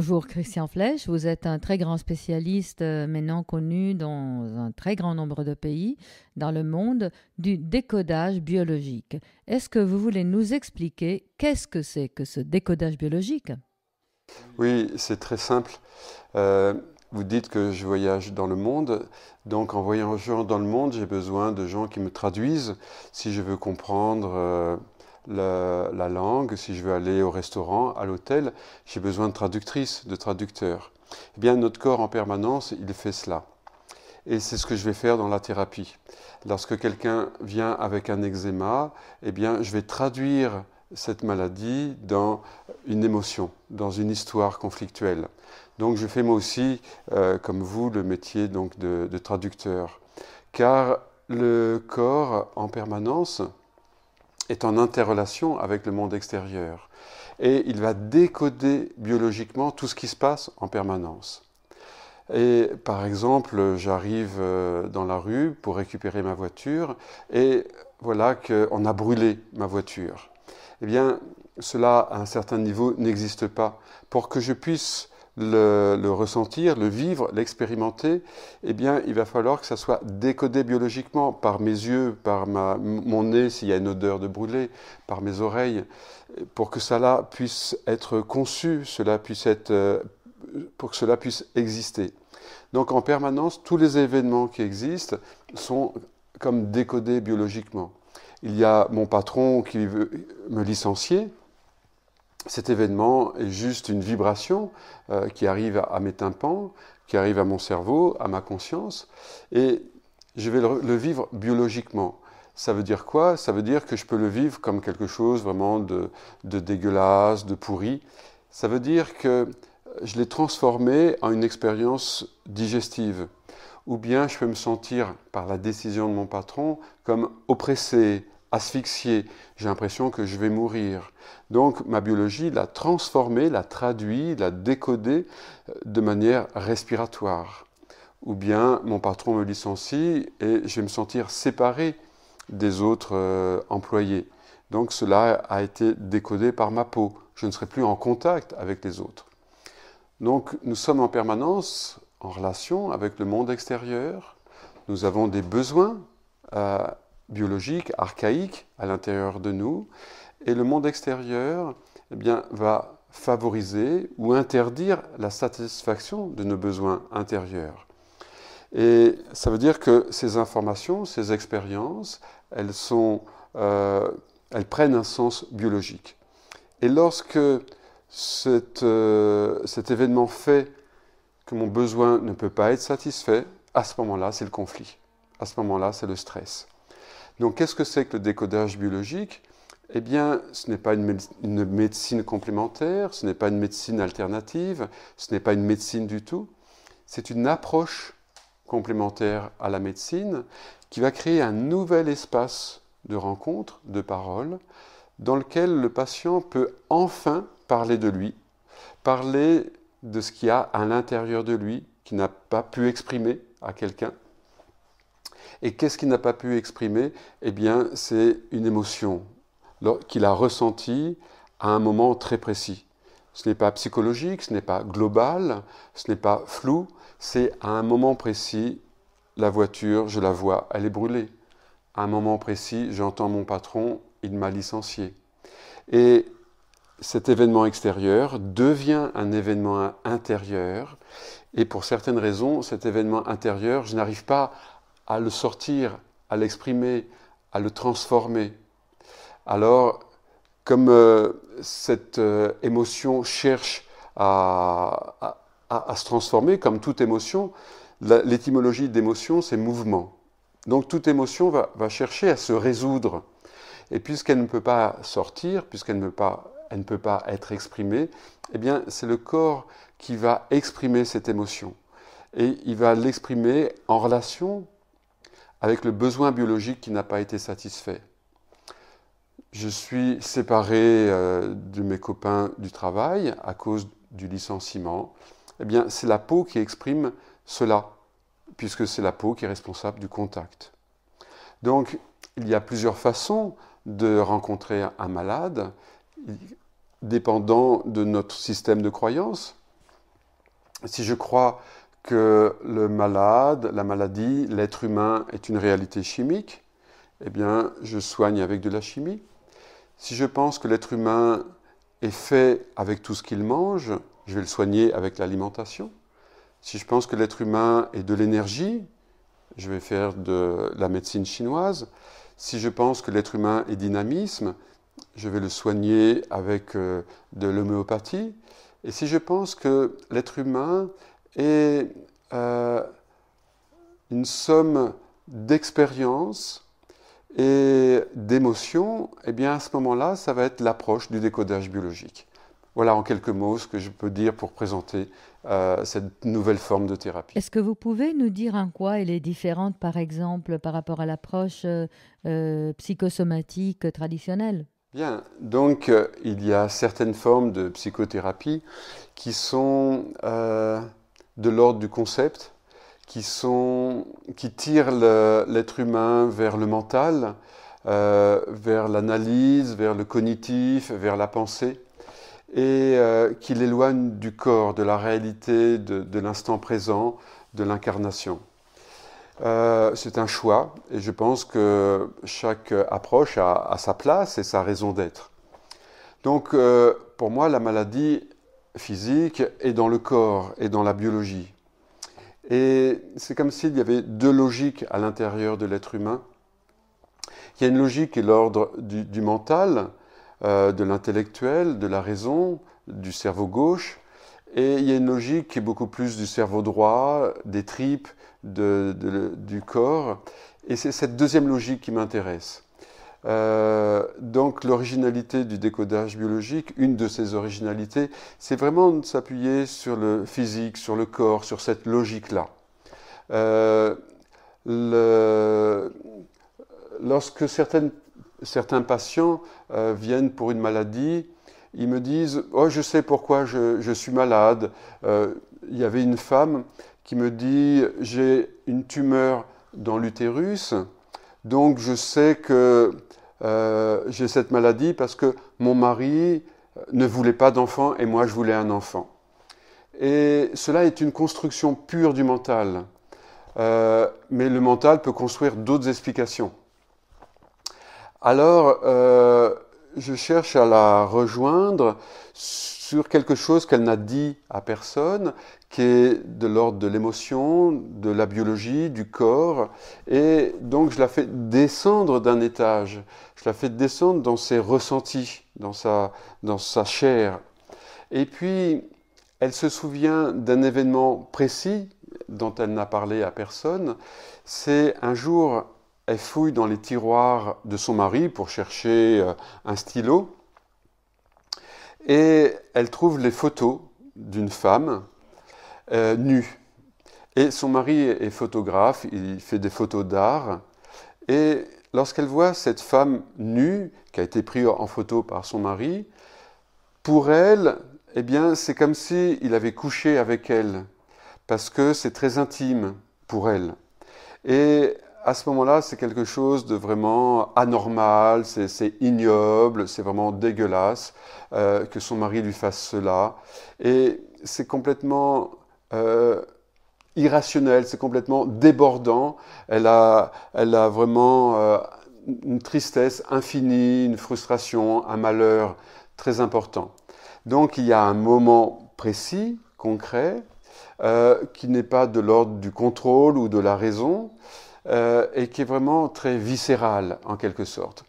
Bonjour Christian Flèche, vous êtes un très grand spécialiste euh, maintenant connu dans un très grand nombre de pays dans le monde du décodage biologique. Est-ce que vous voulez nous expliquer qu'est-ce que c'est que ce décodage biologique Oui, c'est très simple. Euh, vous dites que je voyage dans le monde, donc en voyageant dans le monde, j'ai besoin de gens qui me traduisent si je veux comprendre... Euh, la, langue, si je veux aller au restaurant, à l'hôtel, j'ai besoin de traductrice, de traducteur. Eh bien, notre corps en permanence, il fait cela. Et c'est ce que je vais faire dans la thérapie. Lorsque quelqu'un vient avec un eczéma, eh bien, je vais traduire cette maladie dans une émotion, dans une histoire conflictuelle. Donc je fais moi aussi, euh, comme vous, le métier donc, de traducteur. Car le corps, en permanence, est en interrelation avec le monde extérieur. Et il va décoder biologiquement tout ce qui se passe en permanence. Et par exemple, j'arrive euh, dans la rue pour récupérer ma voiture et voilà qu'on a brûlé ma voiture. Eh bien, cela à un certain niveau n'existe pas. Pour que je puisse le, ressentir, le vivre, l'expérimenter, eh bien, il va falloir que ça soit décodé biologiquement par mes yeux, par mon nez, s'il y a une odeur de brûlé, par mes oreilles, pour que cela puisse être conçu, puisse euh, pour que cela puisse exister. Donc, en permanence, tous les événements qui existent sont comme décodés biologiquement. Il y a mon patron qui veut me licencier, cet événement est juste une vibration euh, qui arrive à, mes tympans, qui arrive à mon cerveau, à ma conscience, et je vais le, vivre biologiquement. Ça veut dire quoi Ça veut dire que je peux le vivre comme quelque chose vraiment de dégueulasse, de pourri. Ça veut dire que je l'ai transformé en une expérience digestive. Ou bien je peux me sentir, par la décision de mon patron, comme oppressé, asphyxié, j'ai l'impression que je vais mourir. Donc ma biologie l'a transformé, l'a traduit, l'a décodé euh, de manière respiratoire. Ou bien mon patron me licencie et je vais me sentir séparé des autres euh, employés. Donc cela a été décodé par ma peau. Je ne serai plus en contact avec les autres. Donc nous sommes en permanence en relation avec le monde extérieur. Nous avons des besoins. Euh, biologique, archaïque à l'intérieur de nous, et le monde extérieur eh bien, va favoriser ou interdire la satisfaction de nos besoins intérieurs. Et ça veut dire que ces informations, ces expériences, elles, euh, prennent un sens biologique. Et lorsque euh, cet événement fait que mon besoin ne peut pas être satisfait, à ce moment-là, c'est le conflit. À ce moment-là, c'est le stress. Donc qu'est-ce que c'est que le décodage biologique Eh bien, ce n'est pas une, médecine complémentaire, ce n'est pas une médecine alternative, ce n'est pas une médecine du tout. C'est une approche complémentaire à la médecine qui va créer un nouvel espace de rencontre, de parole, dans lequel le patient peut enfin parler de lui, parler de ce qu'il y a à l'intérieur de lui, qui n'a pas pu exprimer à quelqu'un, et qu'est-ce qu'il n'a pas pu exprimer Eh bien, c'est une émotion qu'il a ressentie à un moment très précis. Ce n'est pas psychologique, ce n'est pas global, ce n'est pas flou, c'est à un moment précis, la voiture, je la vois, elle est brûlée. À un moment précis, j'entends mon patron, il m'a licencié. Et cet événement extérieur devient un événement intérieur. Et pour certaines raisons, cet événement intérieur, je n'arrive pas à le sortir, à l'exprimer, à le transformer. Alors, comme euh, cette euh, émotion cherche à, se transformer, comme toute émotion, l'étymologie d'émotion, c'est mouvement. Donc toute émotion va, chercher à se résoudre. Et puisqu'elle ne peut pas sortir, puisqu'elle ne, ne, peut pas être exprimée, eh bien c'est le corps qui va exprimer cette émotion. Et il va l'exprimer en relation avec le besoin biologique qui n'a pas été satisfait. Je suis séparé euh, de mes copains du travail à cause du licenciement. Eh bien, c'est la peau qui exprime cela, puisque c'est la peau qui est responsable du contact. Donc, il y a plusieurs façons de rencontrer un malade, dépendant de notre système de croyance. Si je crois que le malade, la maladie, l'être humain est une réalité chimique, eh bien, je soigne avec de la chimie. Si je pense que l'être humain est fait avec tout ce qu'il mange, je vais le soigner avec l'alimentation. Si je pense que l'être humain est de l'énergie, je vais faire de la médecine chinoise. Si je pense que l'être humain est dynamisme, je vais le soigner avec euh, de l'homéopathie. Et si je pense que l'être humain et euh, une somme d'expériences et d'émotions, et eh bien à ce moment-là, ça va être l'approche du décodage biologique. Voilà en quelques mots ce que je peux dire pour présenter euh, cette nouvelle forme de thérapie. Est-ce que vous pouvez nous dire en quoi elle est différente, par exemple, par rapport à l'approche euh, psychosomatique traditionnelle Bien, donc il y a certaines formes de psychothérapie qui sont de l'ordre du concept, qui, sont, qui tirent l'être humain vers le mental, euh, vers l'analyse, vers le cognitif, vers la pensée, et euh, qui l'éloignent du corps, de la réalité, de, l'instant présent, de l'incarnation. Euh, c'est un choix et je pense que chaque approche a, sa place et sa raison d'être. Donc pour moi, la maladie, physique et dans le corps et dans la biologie. Et c'est comme s'il y avait deux logiques à l'intérieur de l'être humain. Il y a une logique et l'ordre du, mental, euh, de l'intellectuel, de la raison, du cerveau gauche, et il y a une logique qui est beaucoup plus du cerveau droit, des tripes, du corps. Et c'est cette deuxième logique qui m'intéresse. Euh, donc l'originalité du décodage biologique, une de ses originalités, c'est vraiment de s'appuyer sur le physique, sur le corps, sur cette logique-là. Euh, lorsque certains patients euh, viennent pour une maladie, ils me disent ⁇ Oh, je sais pourquoi je suis malade Il y avait une femme qui me dit ⁇ J'ai une tumeur dans l'utérus ⁇ donc je sais que euh, j'ai cette maladie parce que mon mari euh, ne voulait pas d'enfant et moi je voulais un enfant. Et cela est une construction pure du mental. Euh, mais le mental peut construire d'autres explications. Alors, je cherche à la rejoindre sur quelque chose qu'elle n'a dit à personne, qui est de l'ordre de l'émotion, de la biologie, du corps. Et donc je la fais descendre d'un étage, je la fais descendre dans ses ressentis, dans sa, dans sa chair. Et puis, elle se souvient d'un événement précis dont elle n'a parlé à personne. C'est un jour, elle fouille dans les tiroirs de son mari pour chercher euh, un stylo et elle trouve les photos d'une femme euh, nue. Et son mari est photographe, il fait des photos d'art. Et lorsqu'elle voit cette femme nue, qui a été prise en photo par son mari, pour elle, eh bien, c'est comme s'il avait couché avec elle, parce que c'est très intime pour elle. Et à ce moment-là, c'est quelque chose de vraiment anormal, c'est ignoble, c'est vraiment dégueulasse euh, que son mari lui fasse cela. Et c'est complètement euh, irrationnel, c'est complètement débordant. Elle a, elle a vraiment euh, une tristesse infinie, une frustration, un malheur très important. Donc il y a un moment précis, concret, qui n'est pas de l'ordre du contrôle ou de la raison, euh, et qui est vraiment très viscérale en quelque sorte.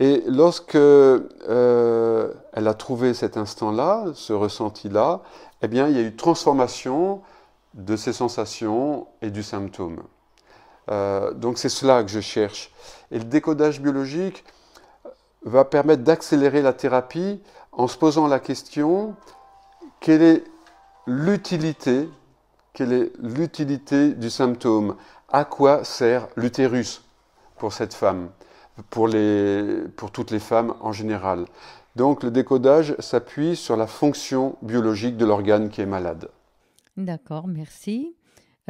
Et lorsque euh, elle a trouvé cet instant-là, ce ressenti-là, eh bien, il y a eu transformation de ses sensations et du symptôme. Euh, donc c'est cela que je cherche. Et le décodage biologique va permettre d'accélérer la thérapie en se posant la question quelle est l'utilité, quelle est l'utilité du symptôme à quoi sert l'utérus pour cette femme, pour, les, pour toutes les femmes en général. Donc le décodage s'appuie sur la fonction biologique de l'organe qui est malade. D'accord, merci.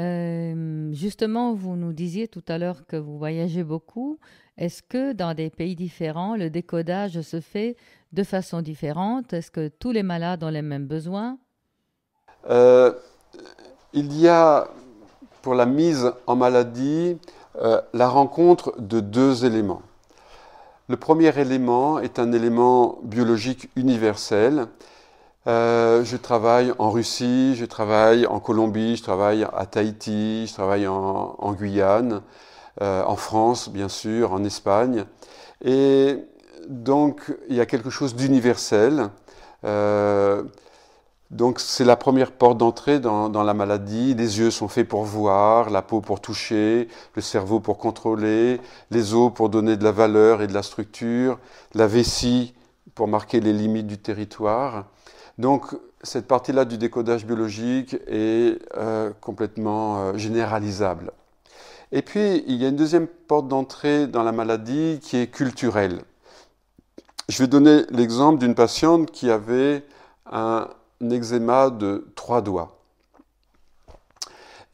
Euh, justement, vous nous disiez tout à l'heure que vous voyagez beaucoup. Est-ce que dans des pays différents, le décodage se fait de façon différente Est-ce que tous les malades ont les mêmes besoins euh, Il y a pour la mise en maladie euh, la rencontre de deux éléments. Le premier élément est un élément biologique universel. Euh, je travaille en Russie, je travaille en Colombie, je travaille à Tahiti, je travaille en, Guyane, euh, en France bien sûr, en Espagne. Et donc il y a quelque chose d'universel. Donc c'est la première porte d'entrée dans, dans, la maladie. Les yeux sont faits pour voir, la peau pour toucher, le cerveau pour contrôler, les os pour donner de la valeur et de la structure, la vessie pour marquer les limites du territoire. Donc cette partie-là du décodage biologique est euh, complètement euh, généralisable. Et puis il y a une deuxième porte d'entrée dans la maladie qui est culturelle. Je vais donner l'exemple d'une patiente qui avait un un eczéma de trois doigts.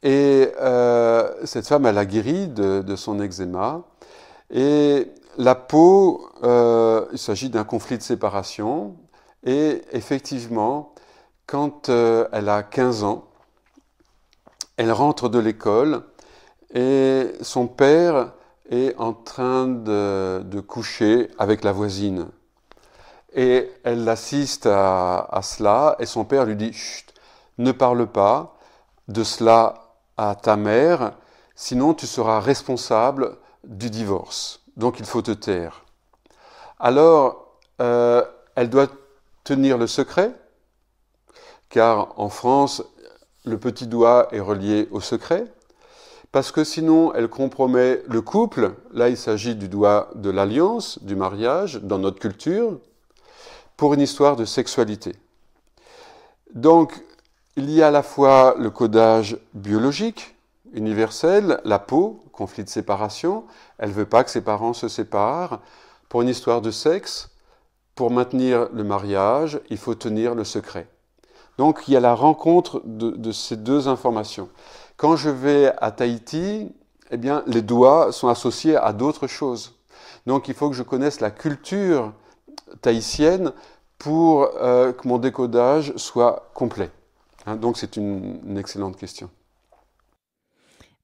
Et euh, cette femme, elle a guéri de, son eczéma. Et la peau, euh, il s'agit d'un conflit de séparation. Et effectivement, quand euh, elle a 15 ans, elle rentre de l'école et son père est en train de coucher avec la voisine. Et elle assiste à, cela et son père lui dit, ne parle pas de cela à ta mère, sinon tu seras responsable du divorce. Donc il faut te taire. Alors, euh, elle doit tenir le secret, car en France, le petit doigt est relié au secret, parce que sinon elle compromet le couple. Là, il s'agit du doigt de l'alliance, du mariage, dans notre culture, pour une histoire de sexualité. Donc, il y a à la fois le codage biologique, universel, la peau, conflit de séparation, elle veut pas que ses parents se séparent, pour une histoire de sexe, pour maintenir le mariage, il faut tenir le secret. Donc il y a la rencontre de, de ces deux informations. Quand je vais à Tahiti, eh bien, les doigts sont associés à d'autres choses. Donc il faut que je connaisse la culture tahitienne pour euh, que mon décodage soit complet hein, Donc c'est une, excellente question.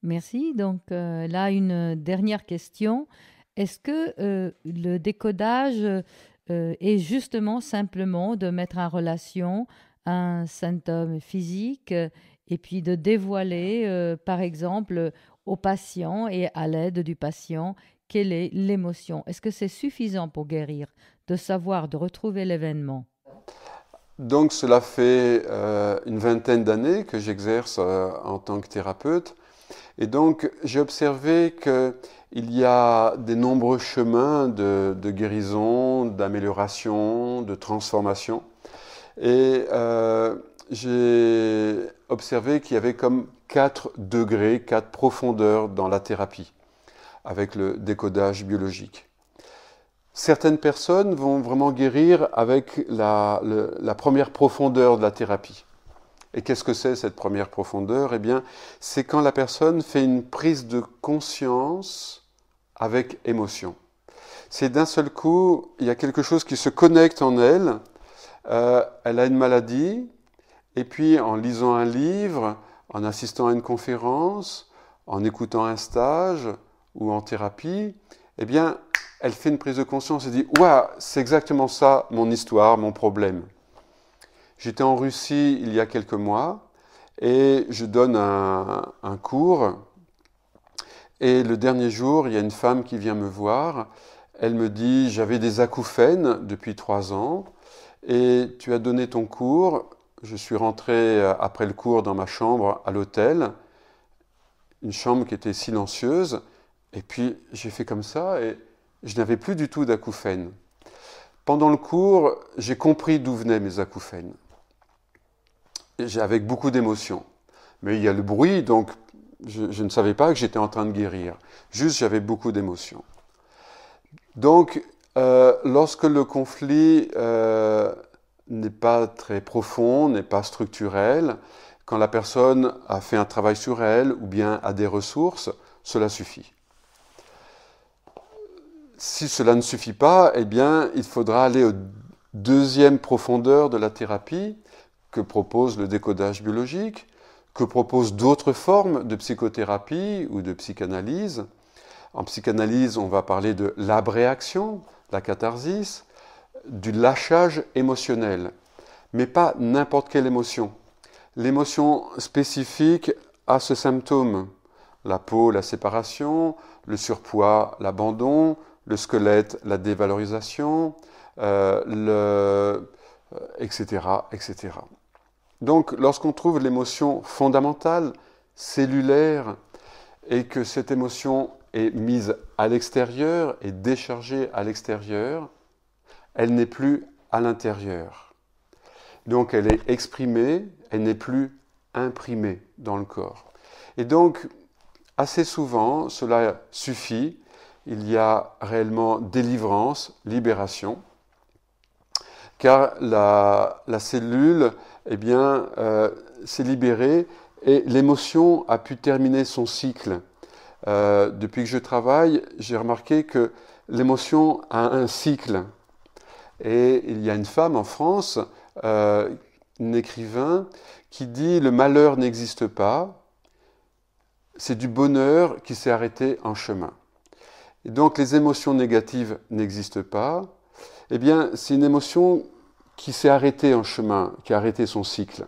Merci. Donc euh, là, une dernière question. Est-ce que euh, le décodage est justement simplement de mettre en relation un symptôme physique et puis de dévoiler, par exemple, au patient et à l'aide du patient quelle est l'émotion Est-ce que c'est suffisant pour guérir de savoir, de retrouver l'événement Donc cela fait euh, une vingtaine d'années que j'exerce euh, en tant que thérapeute. Et donc j'ai observé qu'il y a des nombreux chemins de, guérison, d'amélioration, de transformation. Et euh, j'ai observé qu'il y avait comme quatre degrés, quatre profondeurs dans la thérapie, avec le décodage biologique. Certaines personnes vont vraiment guérir avec la, première profondeur de la thérapie. Et qu'est-ce que c'est cette première profondeur Eh bien, c'est quand la personne fait une prise de conscience avec émotion. C'est d'un seul coup, il y a quelque chose qui se connecte en elle. Euh, elle a une maladie, et puis en lisant un livre, en assistant à une conférence, en écoutant un stage ou en thérapie, eh bien, elle fait une prise de conscience et dit Ouah, c'est exactement ça mon histoire, mon problème. J'étais en Russie il y a quelques mois et je donne un, cours. Et le dernier jour, il y a une femme qui vient me voir. Elle me dit J'avais des acouphènes depuis trois ans et tu as donné ton cours. Je suis rentré après le cours dans ma chambre à l'hôtel, une chambre qui était silencieuse. Et puis j'ai fait comme ça et je n'avais plus du tout d'acouphènes. Pendant le cours, j'ai compris d'où venaient mes acouphènes. Avec beaucoup d'émotions. Mais il y a le bruit, donc je, ne savais pas que j'étais en train de guérir. Juste, j'avais beaucoup d'émotions. Donc, euh, lorsque le conflit euh, n'est pas très profond, n'est pas structurel, quand la personne a fait un travail sur elle ou bien a des ressources, cela suffit. Si cela ne suffit pas, eh bien, il faudra aller aux deuxième profondeur de la thérapie que propose le décodage biologique, que propose d'autres formes de psychothérapie ou de psychanalyse. En psychanalyse, on va parler de l'abréaction, la catharsis, du lâchage émotionnel, mais pas n'importe quelle émotion. L'émotion spécifique à ce symptôme, la peau, la séparation, le surpoids, l'abandon, le squelette, la dévalorisation, euh, le, etc., euh, etc. Donc lorsqu'on trouve l'émotion fondamentale, cellulaire, et que cette émotion est mise à l'extérieur et déchargée à l'extérieur, elle n'est plus à l'intérieur. Donc elle est exprimée, elle n'est plus imprimée dans le corps. Et donc, assez souvent, cela suffit il y a réellement délivrance, libération, car la, cellule, eh bien, euh, s'est libérée et l'émotion a pu terminer son cycle. Euh, depuis que je travaille, j'ai remarqué que l'émotion a un cycle. Et il y a une femme en France, euh, un écrivain, qui dit le malheur n'existe pas, c'est du bonheur qui s'est arrêté en chemin et donc les émotions négatives n'existent pas, eh bien c'est une émotion qui s'est arrêtée en chemin, qui a arrêté son cycle.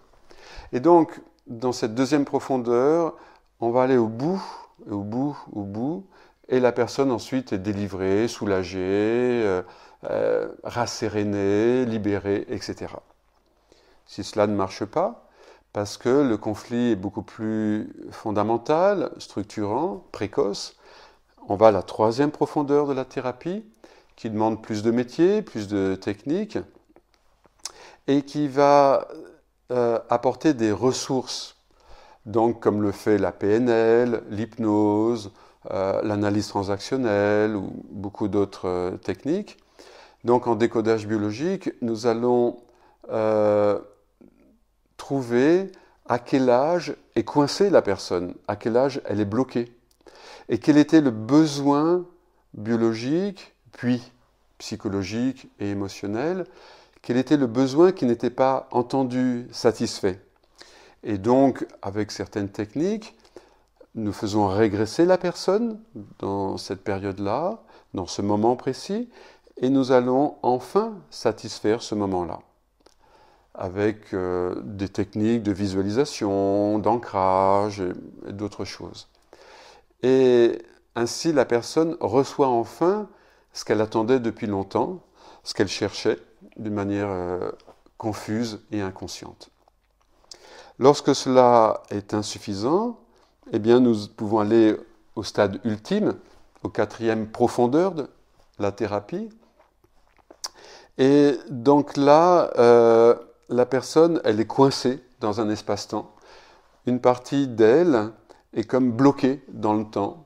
Et donc dans cette deuxième profondeur, on va aller au bout, au bout, au bout, et la personne ensuite est délivrée, soulagée, euh, euh, rassérénée, libérée, etc. Si cela ne marche pas, parce que le conflit est beaucoup plus fondamental, structurant, précoce, on va à la troisième profondeur de la thérapie, qui demande plus de métiers, plus de techniques, et qui va euh, apporter des ressources, donc comme le fait la PNL, l'hypnose, euh, l'analyse transactionnelle ou beaucoup d'autres euh, techniques. Donc en décodage biologique, nous allons trouver à quel âge est coincée la personne, à quel âge elle est bloquée et quel était le besoin biologique, puis psychologique et émotionnel, quel était le besoin qui n'était pas entendu, satisfait. Et donc, avec certaines techniques, nous faisons régresser la personne dans cette période-là, dans ce moment précis, et nous allons enfin satisfaire ce moment-là avec euh, des techniques de visualisation, d'ancrage et d'autres choses. Et ainsi, la personne reçoit enfin ce qu'elle attendait depuis longtemps, ce qu'elle cherchait d'une manière euh, confuse et inconsciente. Lorsque cela est insuffisant, eh bien, nous pouvons aller au stade ultime, au quatrième profondeur de la thérapie. Et donc là, euh, la personne, elle est coincée dans un espace-temps. Une partie d'elle est comme bloquée dans le temps.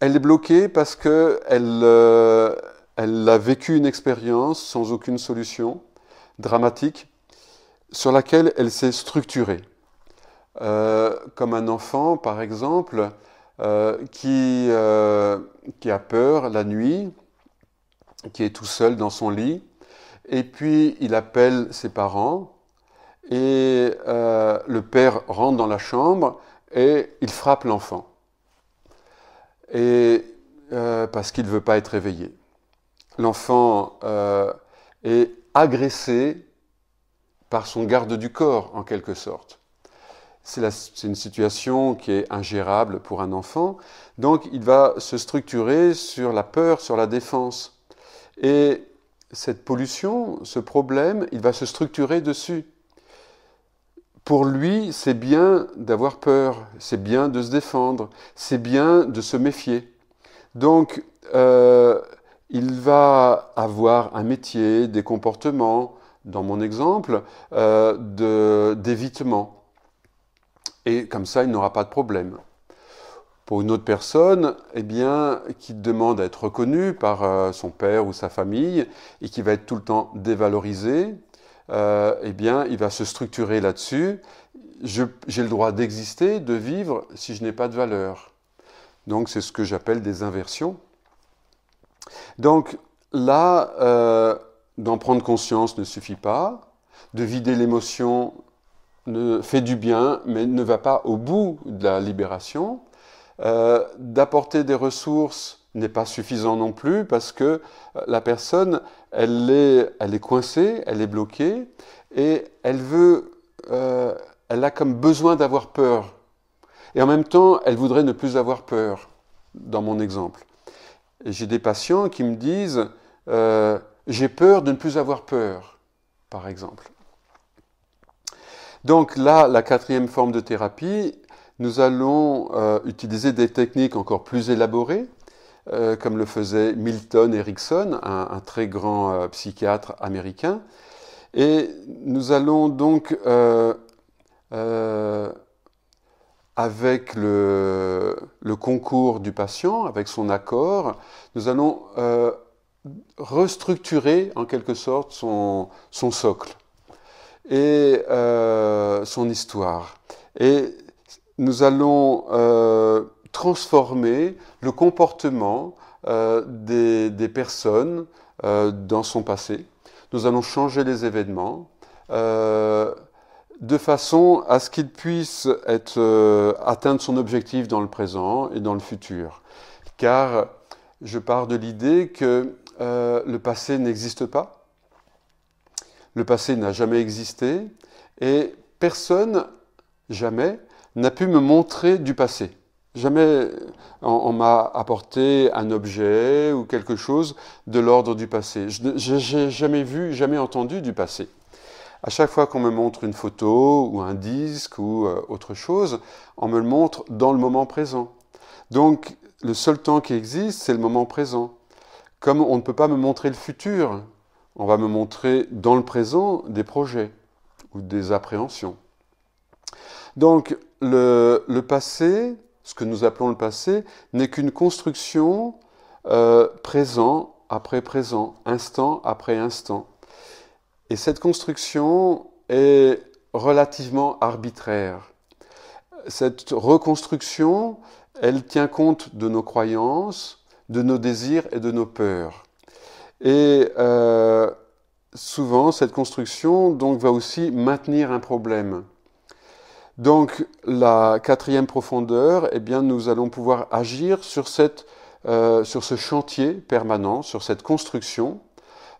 Elle est bloquée parce que euh, a vécu une expérience sans aucune solution dramatique sur laquelle elle s'est structurée. Euh, comme un enfant, par exemple, euh, qui, qui, a peur la nuit, qui est tout seul dans son lit, et puis il appelle ses parents, et le père rentre dans la chambre, et il frappe l'enfant. Et euh, parce qu'il ne veut pas être réveillé. L'enfant euh, est agressé par son garde du corps, en quelque sorte. C'est une situation qui est ingérable pour un enfant. Donc il va se structurer sur la peur, sur la défense. Et cette pollution, ce problème, il va se structurer dessus pour lui, c'est bien d'avoir peur, c'est bien de se défendre, c'est bien de se méfier. Donc, euh, il va avoir un métier, des comportements, dans mon exemple, euh, d'évitement. Et comme ça, il n'aura pas de problème. Pour une autre personne, eh bien, qui demande à être reconnue par euh, son père ou sa famille et qui va être tout le temps dévalorisée, euh, eh bien, il va se structurer là-dessus. J'ai le droit d'exister, de vivre, si je n'ai pas de valeur. Donc, c'est ce que j'appelle des inversions. Donc, là, euh, d'en prendre conscience ne suffit pas. De vider l'émotion fait du bien, mais ne va pas au bout de la libération. Euh, d'apporter des ressources n'est pas suffisant non plus parce que euh, la personne, elle est, coincée, elle est bloquée et euh, elle a comme besoin d'avoir peur. Et en même temps, elle voudrait ne plus avoir peur, dans mon exemple. J'ai des patients qui me disent, euh, j'ai peur de ne plus avoir peur, par exemple. Donc là, la quatrième forme de thérapie, nous allons utiliser des techniques encore plus élaborées, euh, comme le faisait Milton Erickson, un, très grand euh, psychiatre américain. Et nous allons donc, euh, avec le, concours du patient, avec son accord, nous allons restructurer en quelque sorte son, son socle et son histoire. Et nous allons transformer le comportement euh, des, personnes euh, dans son passé. Nous allons changer les événements euh, de façon à ce qu'ils puisse atteindre son objectif dans le présent et dans le futur. Car je pars de l'idée que le passé n'existe pas, le passé n'a jamais existé et personne, jamais, n'a pu me montrer du passé. Jamais on, m'a apporté un objet ou quelque chose de l'ordre du passé. Je n'ai jamais vu, jamais entendu du passé. À chaque fois qu'on me montre une photo ou un disque ou euh, autre chose, on me le montre dans le moment présent. Donc le seul temps qui existe, c'est le moment présent. Comme on ne peut pas me montrer le futur, on va me montrer dans le présent des projets ou des appréhensions. Donc le passé, ce que nous appelons le passé, n'est qu'une construction euh, présent après présent, instant après instant. Et cette construction est relativement arbitraire. Cette reconstruction, elle tient compte de nos croyances, de nos désirs et de nos peurs. Et euh, souvent, cette construction donc va aussi maintenir un problème. Donc la quatrième profondeur, eh bien, nous allons pouvoir agir euh, sur, ce chantier permanent, sur cette construction,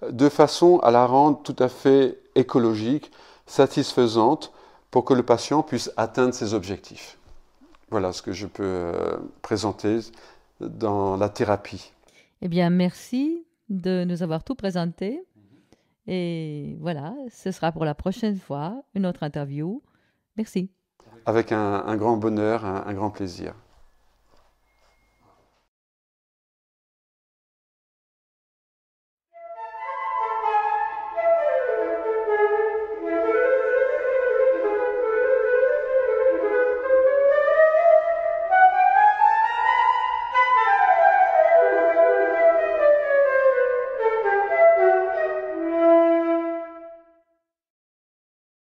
de façon à la rendre tout à fait écologique, satisfaisante, pour que le patient puisse atteindre ses objectifs. Voilà ce que je peux euh, présenter dans la thérapie. Eh bien, merci de nous avoir tout présenté. Et voilà, ce sera pour la prochaine fois une autre interview. Merci avec un, grand bonheur, un grand plaisir.